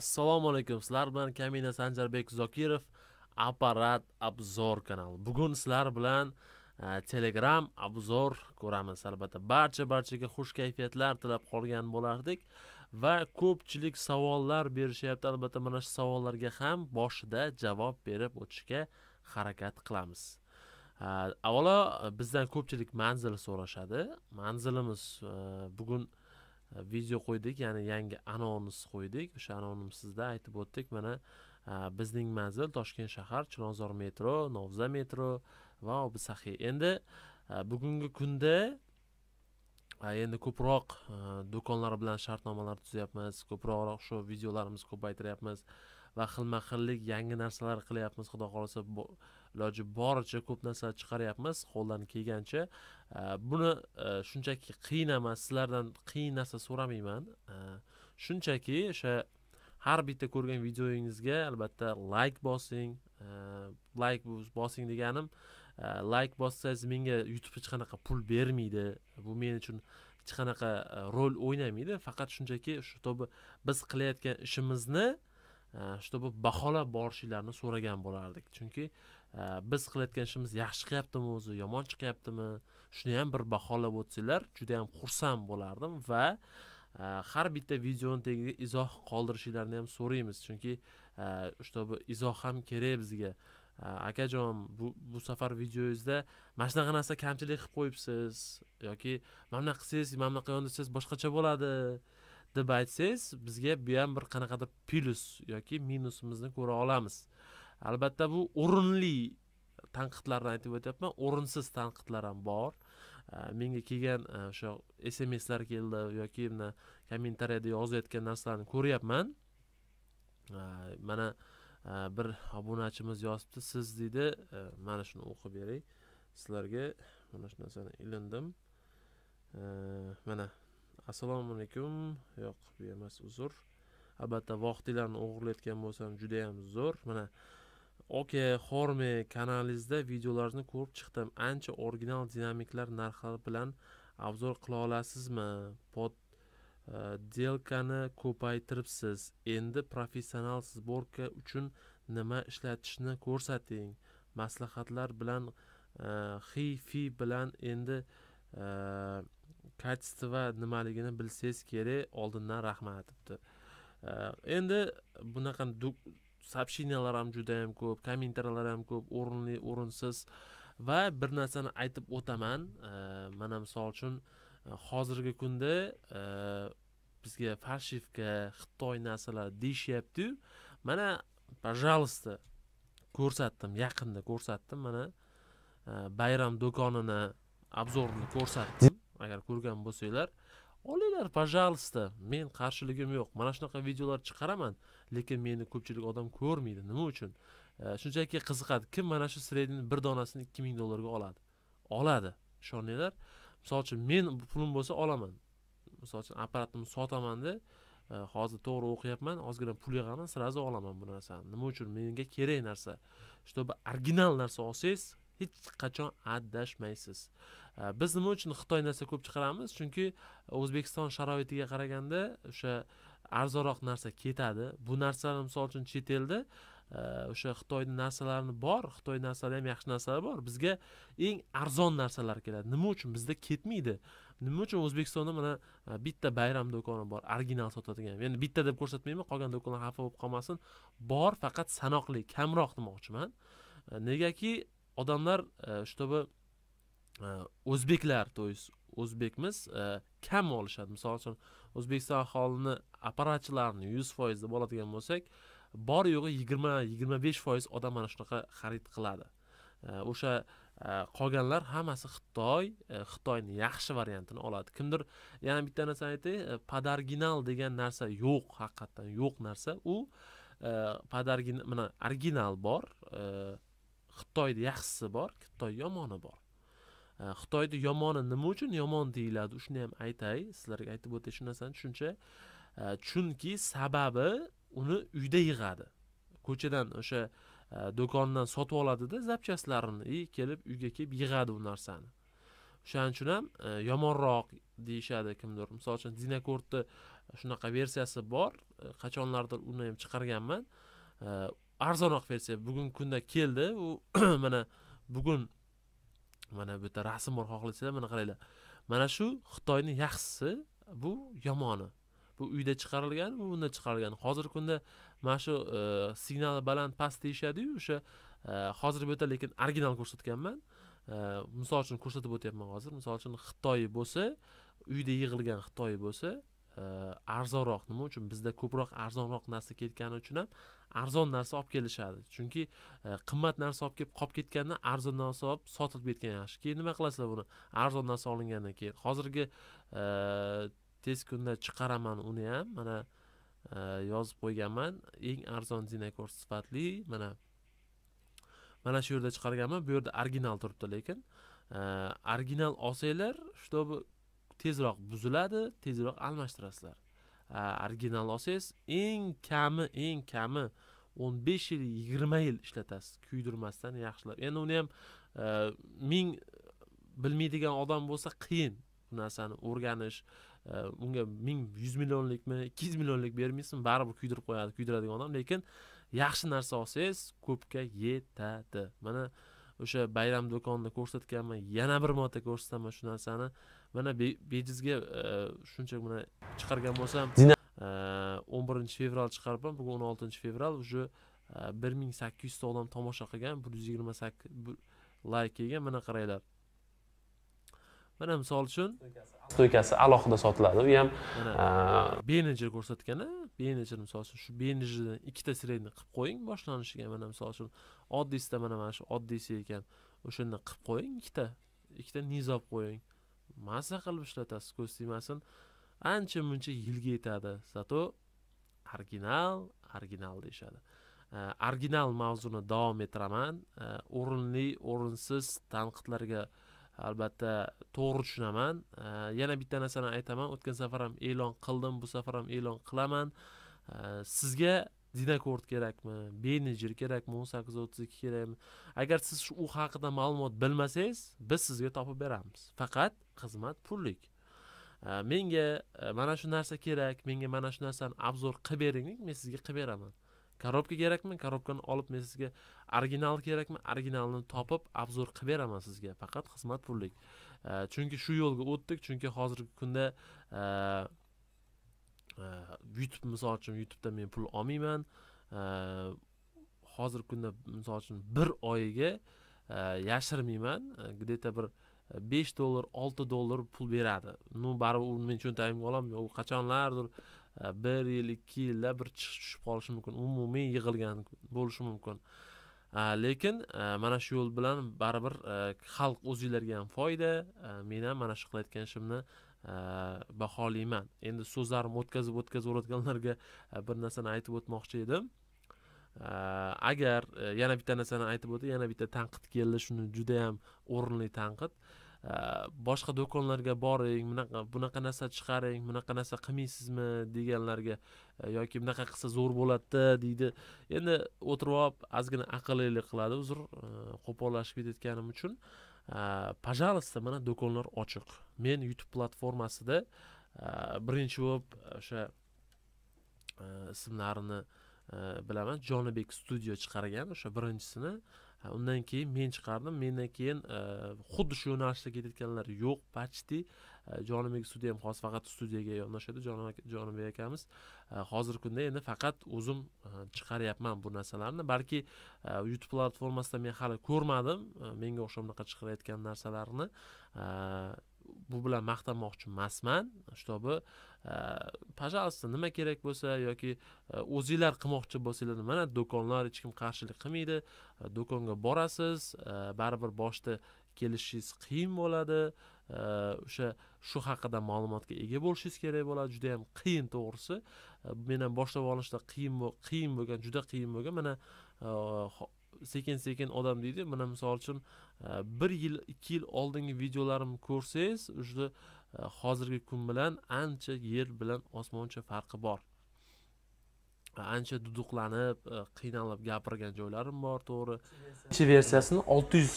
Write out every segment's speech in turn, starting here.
assalomu alaykum sizlar bilan kamina sanjarbek zokirov apparat obzor kanali bugun sizlar bilan e, telegram obzor ko'ramiz albatta barcha barchaga xush kayfiyatlar tilab qolgan bo'lardik va ko'pchilik savollar berishyapti albatta mana shu savollarga ham boshida javob berib o'tishga harakat qilamiz e, avvalo bizdan ko'pchilik manzil so'rashadi manzilimiz e, bugun E, video qo'ydik ya'ni yangi anons qo'ydik o'sha anonimsizda aytib o'tdik mana e, bizning manzil toshkent shahar chilonzor metro novza metro va obi endi e, bugungi kunda endi ko'proq do'konlar bilan shartnomalar tuzyapmiz ko'proq shu videolarimizni ko'paytiryapmiz va xilma xillik yangi narsalar qilyapmiz xudo xohlasa iloji boricha ko'p narsa chiqaryapmiz qo'ldan kelgancha buni e, shunchaki qiyin emas sizlardan qiyin narsa so'ramayman shunchaki o'sha har bitta ko'rgan videoyingizga albatta layk bosing e, layk bosing deganim e, layk bossangiz menga youtube hech qanaqa pul bermaydi bu men uchun hech qanaqa rol o'ynamaydi faqat shunchaki shu biz qilayotgan ishimizni Э, чтобы baholab borishinglarni so'ragan bo'lardik chunki э, biz qilayotgan ishimiz yaxshi chiqyaptimi o'zi yomon chiqyaptimi shuni ham bir baholab o'tsanglar juda yam xursand bo'lardim va e, har bitta videoni tagiga izoh qoldirishinglarni ham so'raymiz chunki чтобы e, izoh ham kerak bizga e, akajon bu bu safar videoyizda mana shunaqa narsa kamchilik qilib qo'yibsiz yoki mana bunaqa qilsangiz mana bunaqa yondirsangiz boshqacha bo'ladi deb aytsangiz bizga bu ham bir qanaqadir plyus yoki minusimizni ko'ra olamiz albatta bu o'rinli tanqidlarni aytib o'tyapman o'rinsiz tanqidlar ham bor menga kelgan e, o'sha smslar keldi yoki mana kommentariyada yozayotgan narsalarni ko'ryapman mana e, bir obunachimiz yozibdi siz deydi e, mana shuni o'qib beray sizlarga mana shu narsani ilindim mana assalomu alaykum yo'q bu emas uzr albatta vaqtinglarni o'g'irlayotgan bo'lsam juda yam zo'r mana oke horme kanalingizda videolarni ko'rib chiqdim ancha original dinamiklar narxlari bilan avzor qila olasizmi pod e, delkani ko'paytiribsiz endi professional sborka uchun nima ishlatishni ko'rsating maslahatlar bilan e, xifi bilan endi e, качество nimaligini bilsangiz kerak oldindan rahmat debdi э, endi bunaqa сообщениялар ham judayam ko'p kommentariyalar ham ko'p o'rinli o'rinsiz va bir narsani aytib o'taman э, mana misol uchun э, hozirgi kunda bizga fashivka xitoy narsalar deyishyaptiyu mana пожалуйста ko'rsatdim yaqinda ko'rsatdim mana bayram do'konini обзorni ko'rsatdim agar ko'rgan bo'lsanglar olinglar пожалуйста men qarshiligim yo'q mana shunaqa videolar chiqaraman lekin meni ko'pchilik odam ko'rmaydi nima uchun shunchaki qiziqadi kim mana shu sredini bir donasini ikki ming dollarga oladi oladi ishoninglar misol uchun men pulim bo'lsa olaman misol uchun apparatimni sotamanda hozir to'g'ri o'qiyapman ozgina pul yig'aman сразу olaman bu narsani nima uchun menga kerak narsa чтобы original narsa olsangiz hech qachon adashmaysiz Э, biz nima uchun xitoy narsa ko'p chiqaramiz chunki o'zbekiston sharoitiga qaraganda o'sha arzonroq narsa ketadi bu narsalar misol uchun chet elda e, o'sha xitoyni narsalarini bor xitoy narsalari ham yaxshi narsalar bor bizga eng arzon narsalar keladi nima uchun bizda ketmaydi nima uchun o'zbekistonda mana e, bitta bayram do'koni bor original sotadigan yani bitta deb ko'rsatmayman qolgan do'konlar xafa bo'lib qolmasin bor faqat sanoqli kamroq demoqchiman e, negaki odamlar чтобы Э, o'zbeklar то есть o'zbekmiz э, kam olishadi misol uchun o'zbekiston aholini apparatchilarini yuz foizda bo'ladigan bo'lsak bor yo'g'i yigirma yigirma besh foiz odam mana shunaqa xarid qiladi э, o'sha qolganlar hammasi xitoy xitoyni yaxshi variantini oladi kimdir yana bitta narsani aytay e, podoriginal degan narsa yo'q haqiqatdan yo'q narsa u e, podargin mana original bor e, xitoyni yaxshisi bor xitoy yomoni bor Э, xitoyni yomoni nima uchun yomon deyiladi shuni ham aytay sizlarga aytib o'tay shu narsani tushuncha e, chunki sababi uni uyda yig'adi ko'chadan o'sha e, do'kondan sotib oladida zapchastlarini и kelib uyga kelib yig'adi u narsani o'shaning uchun ham e, yomonroq deyishadi kimdir misol uchun dinakortni shunaqa versiyasi bor qachonlardir uni ham chiqarganman arzonroq versiya bugungi kunda keldi u mana bugun mana bu yerda rasm bor xohlasanglar mana qaranglar mana shu xitoyni yaxshisi bu yomoni bu uyda chiqarilgan bu bunda chiqarilgan hozirgi kunda mana shu e, signal baland past deyishadiyu o'sha e, hozir bu yerda lekin original ko'rsatganman e, misol uchun ko'rsatib o'tyapman hozir misol uchun xitoy bo'lsa uyda yig'ilgan xitoy bo'lsa arzonroq nima uchun bizda ko'proq arzonroq narsa ketgani uchun ham arzon narsa olib kelishadi chunki e, qimmat narsa olib kelib qolib ketganda arzon narsa olib sotilib ketgan yaxshi keyin nima qilasizlar buni arzon narsa olingandan keyin hozirgi e, tez kunda chiqaraman uni ham mana e, yozib qo'yganman eng arzon zinakor sifatli mana mana shu yerda chiqarganman bu yerda original turibdi lekin original olsanglar чтобы tezroq buziladi tezroq almashtirasizlar original olsangiz eng kami eng kami o'n besh yil yigirma yil ishlatasiz kuydirmasdan yaxshilab endi uni ham e, ming bilmaydigan odam bo'lsa qiyin bu narsani o'rganish e, unga ming yuz millionlikmi ikki yuz millionlik bermaysizmi baribir kuydirib qo'yadi kuydiradigan odam lekin yaxshi narsa olsangiz ko'pga yetadi mana o'sha bayram do'konida ko'rsatganman yana bir marta ko'rsataman shu narsani mana bejizga e, shuncha mana chiqargan bo'lsam e, o'n birinchi fevral chiqaribman bugun o'n oltinchi fevral уже e, bir ming sakkiz yuzta odam tomosha qilgan bir yuz yigirma sakkiz layk kelgan mana qaranglar mana misol uchun stoykasi alohida sotiladi u ham benejer ko'rsatgani benejer misol uchun shu benejerni ikkita sredni qilib qo'ying boshlanishiga mana misol uchun oddiysida mana mana shu oddiysi ekan o'shani qilib qo'ying ikkita ikkita nizo qo'ying mazza qilib ishlatasiz ko'z tegmasin ancha muncha yilga yetadi zato original original deyishadi original mavzuni davom ettiraman o'rinli o'rinsiz tanqidlarga albatta to'g'ri tushunaman yana bitta narsani aytaman o'tgan safar ham e'lon qildim bu safar ham e'lon qilaman sizga didakord kerakmi benejer kerakmi o'n sakkiz o'ttiz ikki kerakmi agar siz u haqida ma'lumot bilmasangiz biz sizga topib beramiz faqat xizmat pullik menga e, mana shu narsa kerak menga mana shu narsani obzor qilib bering men sizga qilib beraman korobka kerakmi korobkani olib men sizga original kerakmi originalini topib obzor qilib beraman sizga faqat xizmat pullik chunki shu yo'lga o'tdik chunki hozirgi kunda e, Э, youtube misol uchun youtubedan men pul olmayman э, hozirgi kunda misol uchun bir oyiga э, yashirmayman где то bir besh dollar olti dollar pul beradi ну baribir uni men cho'ntagimga olaman u qachonlardir bir yil ikki yilda bir chiqish tushib qolishi mumkin umumiy yig'ilgan bo'lishi mumkin lekin mana shu yo'l bilan baribir xalq o'zinglarga ham foyda men ham mana shu qilayotgan ishimni baholayman endi so'zlarimni o'tkazib o'tkazib o'rgatganlarga bir narsani aytib o'tmoqchi edim agar yana bitta narsani aytib o'tay yana bitta tanqid keldi shuni juda yam o'rinli tanqid boshqa do'konlarga boring bunaqa bunaqa narsa chiqaring bunaqa narsa qilmaysizmi deganlarga yoki bunaqa qilsa zo'r bo'ladida deydi endi o'tirib olib ozgina aqllilik qiladi uzr qo'pollashib ketayotganim uchun пожалуйста mana do'konlar ochiq men youtube platformasida birinchi bo'lib o'sha ismlarini bilaman jonibek studio chiqargan o'sha birinchisini undan keyin men chiqardim mendan keyin xuddi shu yo'nalishda ketayotganlar yo'q почти Э, jonibek studiya ham hozir faqat studiyaga yondashadi jonibek akamiz э, hozirgi kunda endi faqat o'zim e, chiqaryapman bu narsalarni balki e, youtube platformasida men hali ko'rmadim e, menga o'xshab unaqa chiqarayotgan narsalarni bu bilan maqtanmoqchi emasman чтобы пожалуйста nima kerak bo'lsa yoki o'zinglar qilmoqchi bo'lsanglar mana do'konlar hech kim qarshilik qilmaydi do'konga borasiz baribir boshda kelishingiz qiyin bo'ladi o'sha shu haqida ma'lumotga ega bo'lishingiz kerak bo'ladi juda yam qiyin to'g'risi men ham boshlab olishda qiyin qiyin bo'lgan juda qiyin bo'lgan mana sekin sekin odam deydi mana misol uchun bir yil ikki yil oldingi videolarimni ko'rsangiz уже hozirgi kun bilan ancha yer bilan osmoncha farqi bor E, ancha duduqlanib e, qiynalib gapirgan joylarim bor to'g'ri birinchi versiyasini olti yuz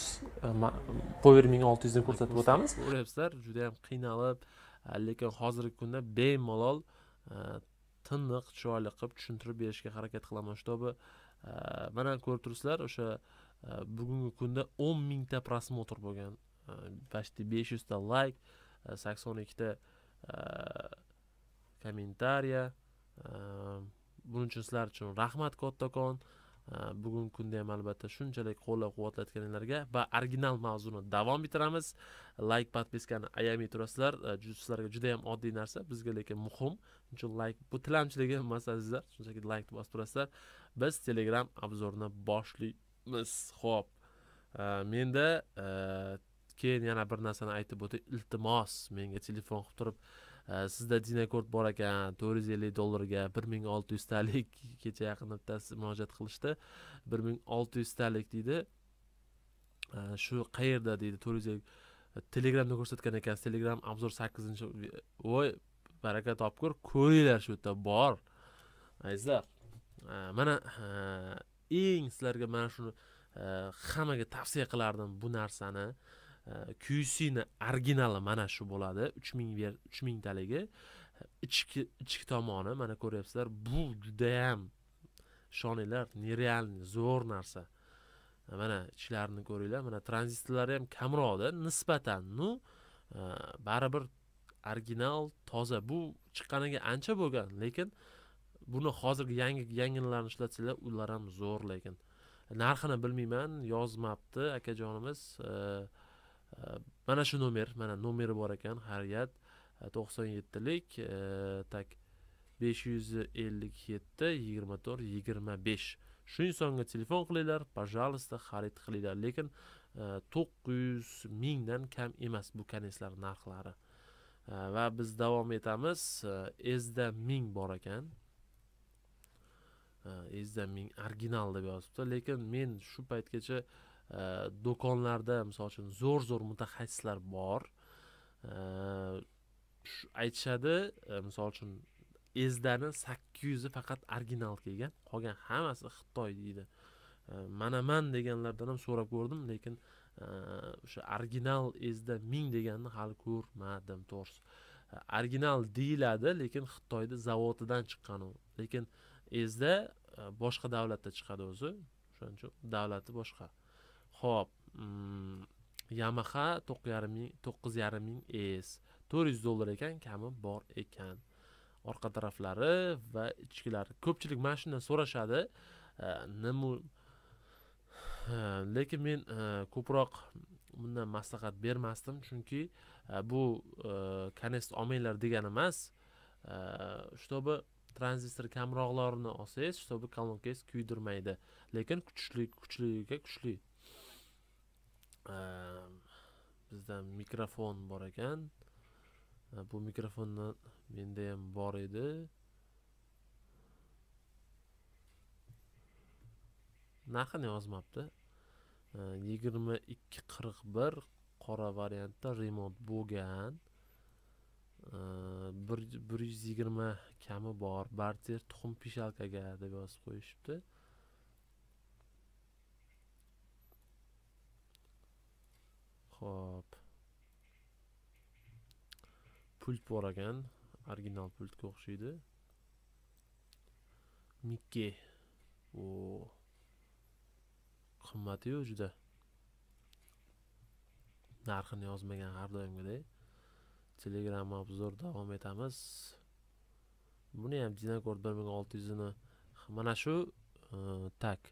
power e, ming olti yuzni ko'rsatib o'tamiz ko'ryapsizlar judayam qiynalib lekin hozirgi kunda bemalol tiniq chiroyli qilib tushuntirib berishga harakat qilaman чтобы mana ko'rib turibsizlar o'sha bugungi kunda o'n mingta просмотр bo'lgan почти besh yuzta layk sakson ikkita kommentariya buning uchun sizlar uchun rahmat kattakon bugungi kunda ham albatta shunchalik qo'llab quvvatlayotganinglarga va original mavzuni davom ettiramiz layk подпискani ayamay turasizlar sizlarga juda yam oddiy narsa bizga lekin muhim shuning uchun layk bu tilamchiligim emas sizlar shunchaki laykni bosib turasizlar biz telegram obzorni boshlaymiz ho'p menda keyin yana bir narsani aytib o'tay iltimos menga telefon qilib turib Э, sizda dinakord bor ekan to'rt yuz ellik dollarga bir ming olti yuztalik kecha yaqin bittasi murojaat qilishdi bir ming olti yuztalik deydi э, shu qayerda deydi to'rt yuz ellik e, telegramda ko'rsatgan ekansiz telegram obzor sakkizinchi voy baraka topkur ko'ringlar shu yerda bor azizlar e, mana e, eng sizlarga mana shuni hammaga tavsiya qilardim bu narsani qsni э, originali mana shu bo'ladi uch ming uch mingtaligi э, ichki ichki tomoni mana ko'ryapsizlar bu judayam ishoninglar нереальный zo'r narsa э, mana ichlarini ko'ringlar mana tranzistorlari ham kamroqda nisbatan ну baribir original toza bu chiqqaniga ancha bo'lgan lekin buni hozirgi yangi yangilarini ishlatsanglar ular ham zo'r lekin narxini bilmayman yozmabdi akajonimiz mana shu nomer mana nomeri bor ekan haryat e, to'qson yettilik e, tak besh yuz ellik yetti yigirma to'rt yigirma besh shu insonga telefon qilinglar пожалуйста xarid qilinglar lekin e, to'qqiz yuz mingdan kam emas bu koneslar narxlari va biz davom etamiz ezda ming bor ekan ezda ming original deb yozibdi lekin men shu paytgacha Э, do'konlarda misol uchun zo'r zo'r mutaxassislar bor э, aytishadi e, misol uchun ezdani sakkiz yuzi e faqat original kelgan qolgan hammasi xitoy deydi e, manaman deganlardan ham so'rab ko'rdim lekin o'sha original ezda ming deganni hali ko'rmadim to'g'risi original deyiladi lekin xitoyni zavodidan chiqqan u lekin ezda boshqa davlatda chiqadi o'zi o'shaning uchun davlati boshqa ho'p mm, yamaha to'qqiz yarim ming to'qqiz yarim ming s to'rt yuz dollar ekan kami bor ekan orqa taraflari va ichkilari ko'pchilik mana shundan so'rashadi e, nima e, lekin men e, ko'proq bundan maslahat bermasdim chunki bu kanest olmanglar degani emas чтобы tranzistor kamroqlarini olsangiz чтобы kolonkes kuydirmaydi lekin kuchli kuchliga kuchli Ehm, bizda mikrofon bor ekan e, bu mikrofondan menda ham bor edi narxini yozmabdi e, yigirma ikki qirq bir qora variantda remont bo'lgan e, bir yuz yigirma kami bor barter tuxum pishalkaga deb yozib qo'yishibdi Xo'p. Pult bor ekan, original pultga o'xshaydi. Mikke. O. Qimmati yo juda. Narxini yozmagan har doimgidek. Telegram obzor davom etamiz. Buni ham Dinakord 1600 ni mana shu e, tak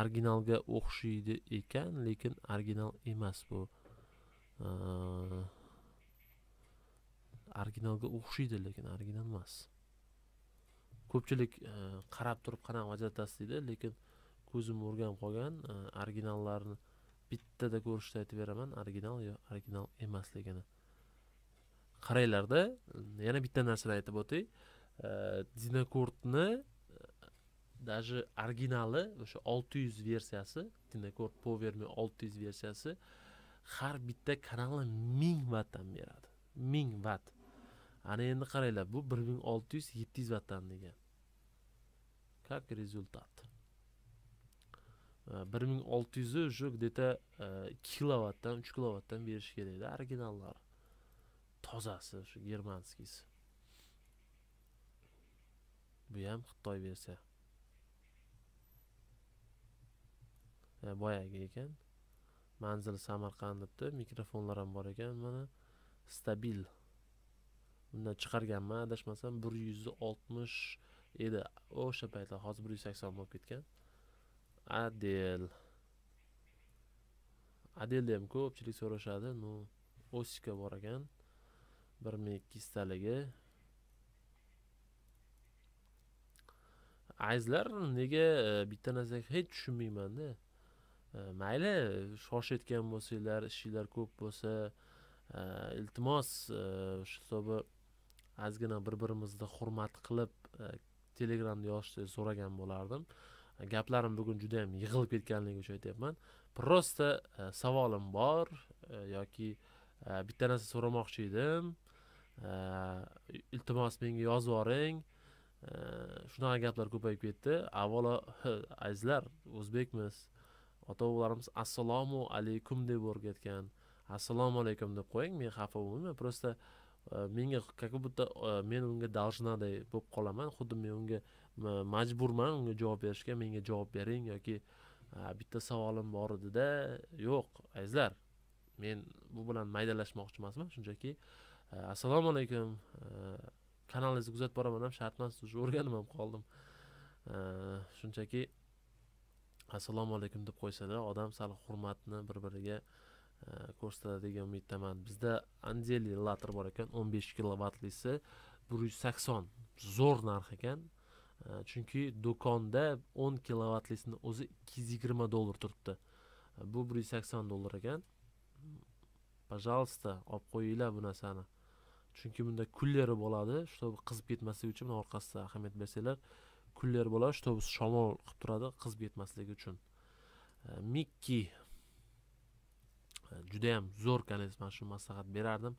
originalga o'xshaydi ekan, lekin original emas bu. originalga э, o'xshaydi lekin original emas ko'pchilik э, qarab turib qanaqa ajratasiz deydi lekin ko'zim o'rganib qolgan э, originallarni bittada ko'rishda aytib beraman original yo original emasligini qaranglarda yana bitta narsani aytib o'tay dinakordni даже originali o'sha olti yuz versiyasi dinakord povermi olti yuz versiyasi har bitta kanali ming vatdan beradi ming vat ana endi qaranglar bu bir ming olti yuz yetti yuz vatdan degan как результат э, bir ming olti yuzi уже где то ikki kilovattdan uch kilovatdan berish kerakda originallar tozasi shu germanskiysi bu ham xitoy versiya boyagi ekan manzil samarqand debdi mikrofonlar ham bor ekan mana stabil bundan chiqarganman adashmasam bir yuz oltmish edi o'sha paytlar hozir bir yuz sakson bo'lib ketgan adel adelda ham ko'pchilik so'rashadi ну osika bor ekan bir ming ikki yuztaligi nega e, bitta narsaga hech tushunmaymanda Э, mayli shoshayotgan bo'lsanglar ishinglar ko'p bo'lsa э, iltimos э, shu hisobi ozgina bir birimizni hurmat qilib telegramda yozishni so'ragan bo'lardim gaplarim bugun juda yam yig'ilib ketganligi uchun aytyapman prosta savolim bor yoki bitta narsa so'ramoqchi edim iltimos menga yozib yuboring shunaqa gaplar ko'payib ketdi avvalo azizlar o'zbekmiz ota bobolarimiz assalomu alaykum deb o'rgatgan assalomu alaykum deb qo'ying men xafa bo'lmayman просто e, menga как будто e, men unga должнаday bo'lib qolaman xuddi men unga majburman unga javob berishga menga javob bering yoki e, bitta savolim bor edida yo'q azizlar men bu bilan maydalashmoqchi emasman shunchaki assalomu alaykum kanalingizni kuzatib boraman ham shartmas уже o'rganib ham qoldim shunchaki assalomu alaykum deb qo'ysada odam sal hurmatni bir biriga e, ko'rsatadi degan umiddaman bizda andeli later bor ekan o'n besh kilovatlisi bir yuz sakson zo'r narx ekan e, chunki do'konda o'n kilovatlisini o'zi ikki yuz yigirma dollar turibdi e, bu bir yuz sakson dollar ekan пожалуйста olib qo'yinglar bu narsani chunki bunda kulleri bo'ladi чтобы qizib ketmasligi uchun orqasida ahamiyat bersanglar kunlar bo'ladi shtobus shamol qilib turadi qizib ketmasligi uchun e, mikki e, juda ham zo'r kollec man shu maslahat berardim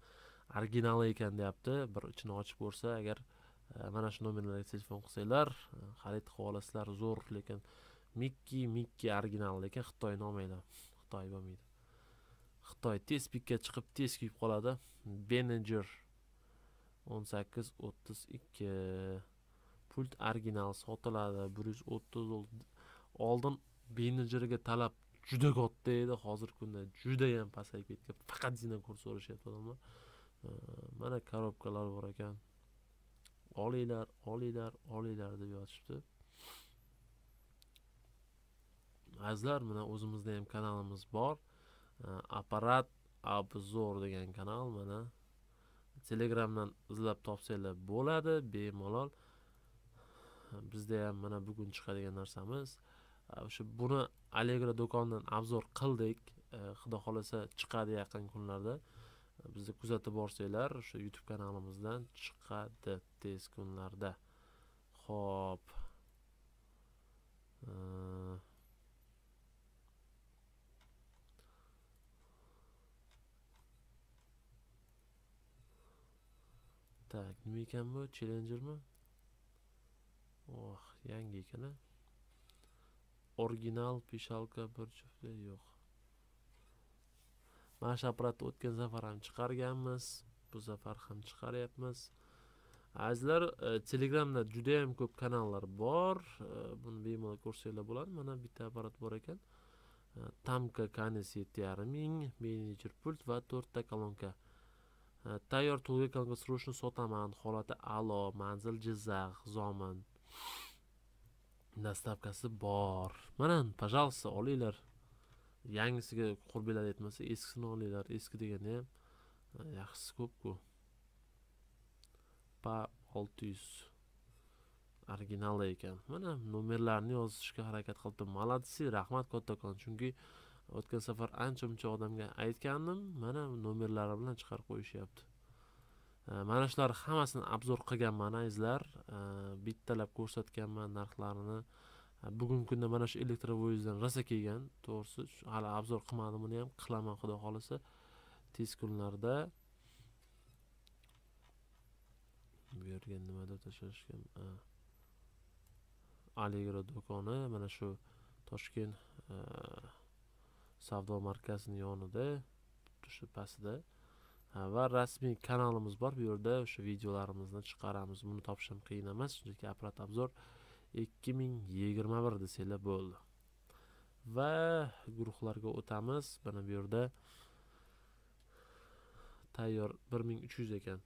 originali ekan deyapti bir ichini ochib ko'rsa agar e, mana shu nomerlarga telefon qilsanglar xarid qilib olasizlar zo'r lekin mikki mikki original lekin xitoy nomanglar xitoy bo'lmaydi xitoy tez pikka chiqib tez kuyib qoladi benejer o'n sakkiz o'ttiz ikki pult original sotiladi bir yuz o'ttiz oldin menejerga talab juda katta edi hozirgi kunda judayam pasayib ketgan faqatgina kurs so'rashyapti odamlar mana korobkalar bor ekan olinglar olinglar olinglar deb yozishibdi azizlar mana o'zimizda ham kanalimiz bor apparat obzor degan kanal mana telegramdan izlab topsanglar bo'ladi bemalol bizda ham mana bugun chiqadigan narsamiz o'sha buni allegro do'konidan obzor qildik e, xudo xohlasa chiqadi yaqin kunlarda e, bizni kuzatib borsanglar o'sha youtube kanalimizdan chiqadi tez kunlarda ho'p так e, nima ekan bu challengermi Ох, yangi ekan a original pishalka bir juft yo'q mana shu apparatni o'tgan safar ham chiqarganmiz bu safar ham chiqaryapmiz azizlar e, Telegramda juda ham ko'p kanallar bor e, buni bemalol ko'rsanglar bo'ladi mana bitta apparat bor ekan e, tamka kanis 7.5 menejer pult va 4 ta kolonka tayyor to'g'ri kolonka срочно sotaman holati a'lo manzil jizzax zomin dastavkasi bor mana пожалуйста olinglar yangisiga qurbinglar yetmasa eskisini olinglar eski degani ham yaxshisi ko'pku pa olti yuz originali ekan mana nomerlarni yozishga harakat qilibdim молодцы rahmat kattakon chunki o'tgan safar ancha muncha odamga aytgandim mana nomerlari bilan chiqarib qo'yishyapti Э, mana shular hammasini obzor qilganman azizlar э, bittalab ko'rsatganman narxlarini э, bugungi kunda mana shu elektrovoyizdan rosa kelgan to'g'risi hali obzor qilmadim buni ham qilaman xudo xohlasa tez kunlarda bu yerga nima deb tashlashgan allegro do'koni mana shu toshkent savdo markazining yonida shu pastida va rasmiy kanalimiz bor bu yerda o'sha videolarimizni chiqaramiz buni topish ham qiyin emas shunchaki apparat obzor 2021 desanglar bo'ldi va guruhlarga o'tamiz mana bu yerda tayyor 1300 ekan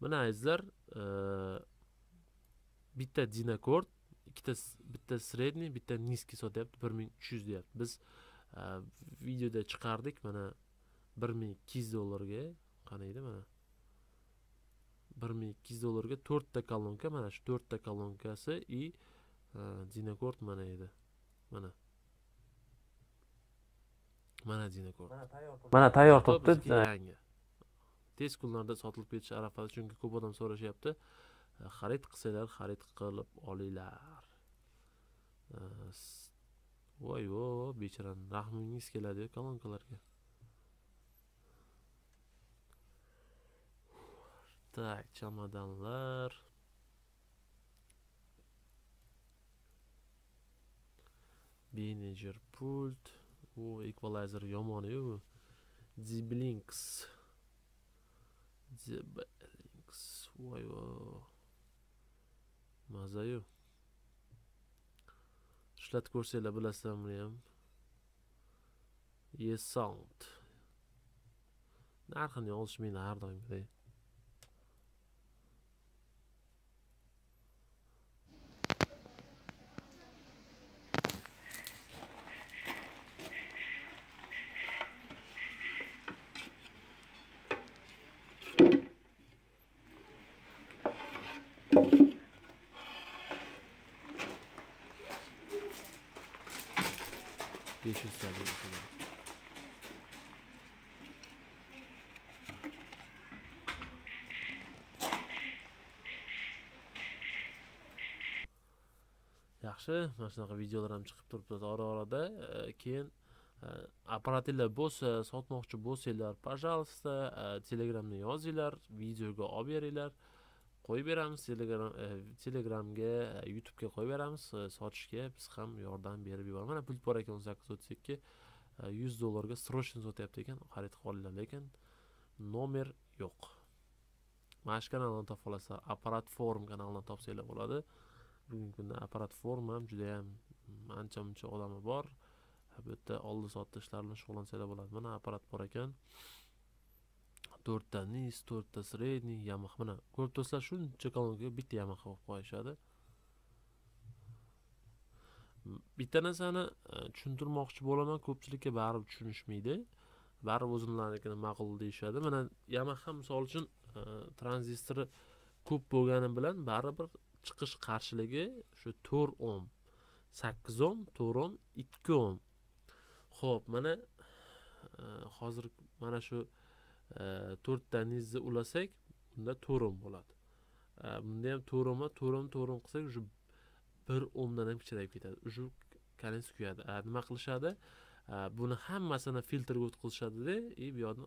mana azizlar e, bitta dinakord ikkita bitta средний bitta низкий sotyapti 1300 deyapti biz Э, videoda chiqardik mana bir ming ikki yuz dollarga qani edi mana bir ming ikki yuz dollarga to'rtta kolonka mana shu to'rtta kolonkasi и e, dinokord mana edi mana mana dinokord mana tayyor turibdi yangi tez kunlarda sotilib ketish arafasi chunki ko'p odam so'rashyapti e, xarid qilsanglar xarid qilib olinglar e, Vay voy vo bechorani rahmingiz keladiyu ki. так chamadonlar benejer pult u ekvalayzer yomoniyu bu diblinks diblinks Vay vo mazayu Plate course est la boule à Samriam. يساوند نعرف اني غنشمي نهار ضرب بذايا yaxshi mana shunaqa videolar ham chiqib turibdi ora orada keyin e, apparatinglar bo'lsa sotmoqchi bo'lsanglar пожалуйста e, telegramda yozinglar videoga olib beringlar qo'yib beramiz telegram e, telegramga youtubega qo'yib beramiz sotishga biz ham yordam berib yuboramiz mana pult bor ekan o'n sakkiz o'ttiz ikki yuz dollarga срочно sotyapti ekan xarid qilib olinglar lekin nomer yo'q mana shu kanaldan topa olasizlar apparat forum kanalidan topsanglar bo'ladi bugungi kunda apparat formi ham juda yam ancha muncha odami bor bu yerda oldi sotdi ishlari bilan shug'ullansanglar bo'ladi mana apparat bor ekan to'rtta nis to'rtta средний yamaha mana ko'rib turibsizlar shuncha kolonkaga bitta yamaha qilib qo'yishadi bitta narsani e, tushuntirmoqchi bo'laman ko'pchilikka baribir tushunishmaydi baribir o'zimlarnikini ma'qul deyishadi mana yamaha misol uchun e, tranzistori ko'p bo'lgani bilan baribir chiqish qarshiligi shu to'rt ohm sakkiz ohm to'rt ohm ikki ohm ho'p mana e, hozir mana shu e, to'rtta nizni ulasak unda to'rt ohm bo'ladi e, bunda ham to'rt ohmni to'rt ohm to'rt ohm qilsak уже bir ohmdan ham kichrayib ketadi уже kalens kuyadi nima qilishadi buni hammasini filtrga o'tkazishadida и bu yoqni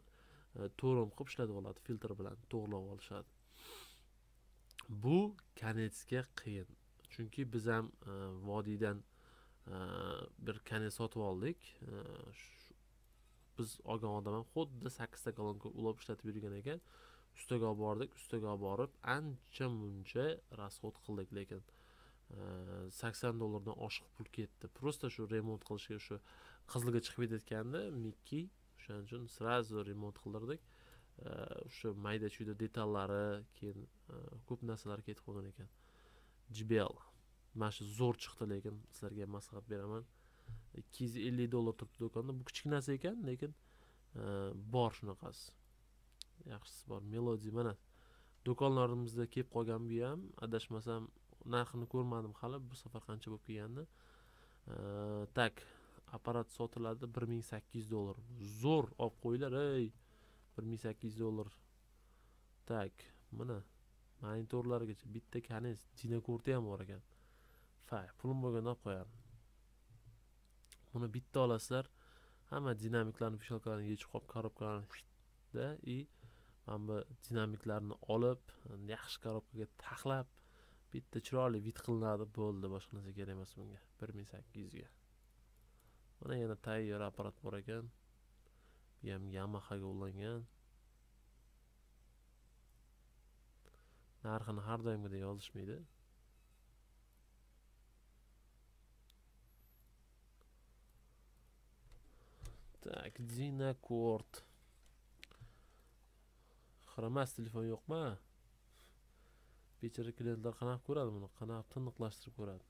to'rt ohm qilib ishlatib oladi filtr bilan to'g'irlab olishadi bu kanetsga qiyin chunki biz ham e, vodiydan e, bir kanet sotib oldik e, biz olgan odam ham xuddi sakkizta kolonka ulab ishlatib yurgan ekan ustaga olib bordik ustaga olib borib ancha muncha расход qildik lekin sakson dollardan oshiq pul ketdi просто shu remont qilishga shu qizilga chiqib ketayotgandi mikki o'shaning uchun сразу remont qildirdik o'sha mayda chuyda detallari keyin ko'p narsalar ketib qolgan ekan jbl mana shu zo'r chiqdi lekin sizlarga maslahat beraman ikki yuz ellik dollar turibdi do'konda bu narsa ekan lekin bor shunaqasi yaxshisi bor melodiya mana do'konlarimizda kelib qolgan bu ham adashmasam narxini ko'rmadim hali bu safar qancha bo'lib kelganini tak apparat sotiladi bir ming sakkiz yuz dollar zo'r olib qo'yinglar ey bir ming sakkiz yuz dollar tak mana monitorlargacha bitta kanes jinakorti ham bor ekan fa pulim bo'lganda olib qo'yardim buni bitta olasizlar hamma dinamiklarni fishalkalarni yechib qolib коробкаlarni da и mana bu dinamiklarni olib yaxshi коробкаga taxlab bitta chiroyli vid qilinadi bo'ldi boshqa narsa kerak emas bunga bir ming sakkiz yuzga mana yana tayyor apparat bor ekan bu ham yamahaga ulangan narxini har doimgidek yozishmaydi так dinakord xiramas telefon yok mu? yo'qmi bechara klientlar qanaqa ko'radi buni qanaqa tiniqlashtirib kuradı.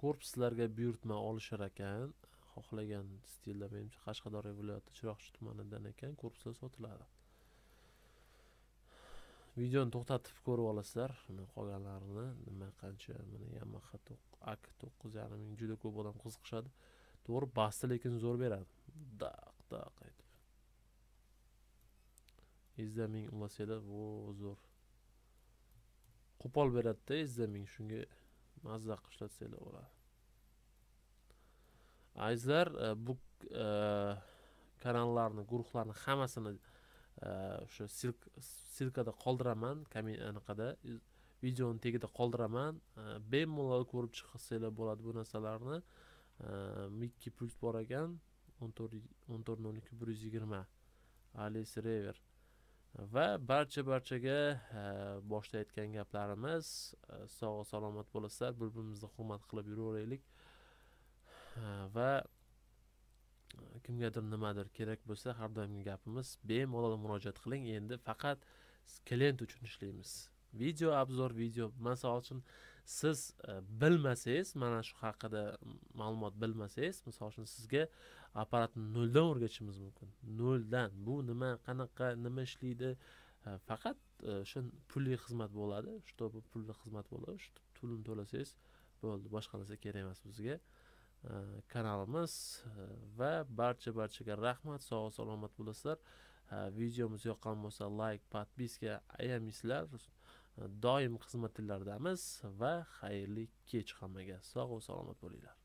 korpuslarga buyurtma olishar ekan xohlagan stilda menimcha qashqadaryo viloyati chiroqchi tumanidan ekan korpuslar sotiladi videoni to'xtatib ko'rib olasizlar qolganlarini nima qancha mana yamaha ak to'qqiz yarim ming juda ko'p odam qiziqishadi to'g'ri basti lekin zo'r beradi daq daq aytib yuzda ming ulasada vo zo'r qo'pol beradida yuzda ming shunga mazza qilib ishlatsanglar bo'ladi azizlar e, bu e, kanallarni guruhlarni hammasini e, o'sha ssilkada qoldiraman anaqada videoni tagida qoldiraman bemalol ko'rib chiqsanglar bo'ladi bu narsalarni mikki plus bor ekan o'n to'rt o'n to'rt nol ikki bir yuz yigirma alice rever va barcha barchaga boshda aytgan gaplarimiz sog' salomat bo'lasizlar bir birimizni hurmat qilib yuraveraylik va kimgadir nimadir kerak bo'lsa har doimgi gapimiz bemalol murojaat qiling endi faqat klient uchun ishlaymiz video obzor video misol uchun siz e, bilmasangiz mana shu haqida ma'lumot bilmasangiz misol uchun sizga apparatni noldan o'rgatishimiz mumkin noldan bu nima qanaqa nima ishlaydi e, faqat o'sha e, pulli xizmat bo'ladi чтобы pulli xizmat bo'ladi shu pulini to'lasangiz bo'ldi boshqa narsa kerak emas bizga kanalimiz va barcha barchaga rahmat sog' salomat bo'lasizlar videomiz yoqqan bo'lsa layk like, подписка ayamaysizlar doim xizmatinglardamiz va xayrli kech hammaga sog' va salomat bo'linglar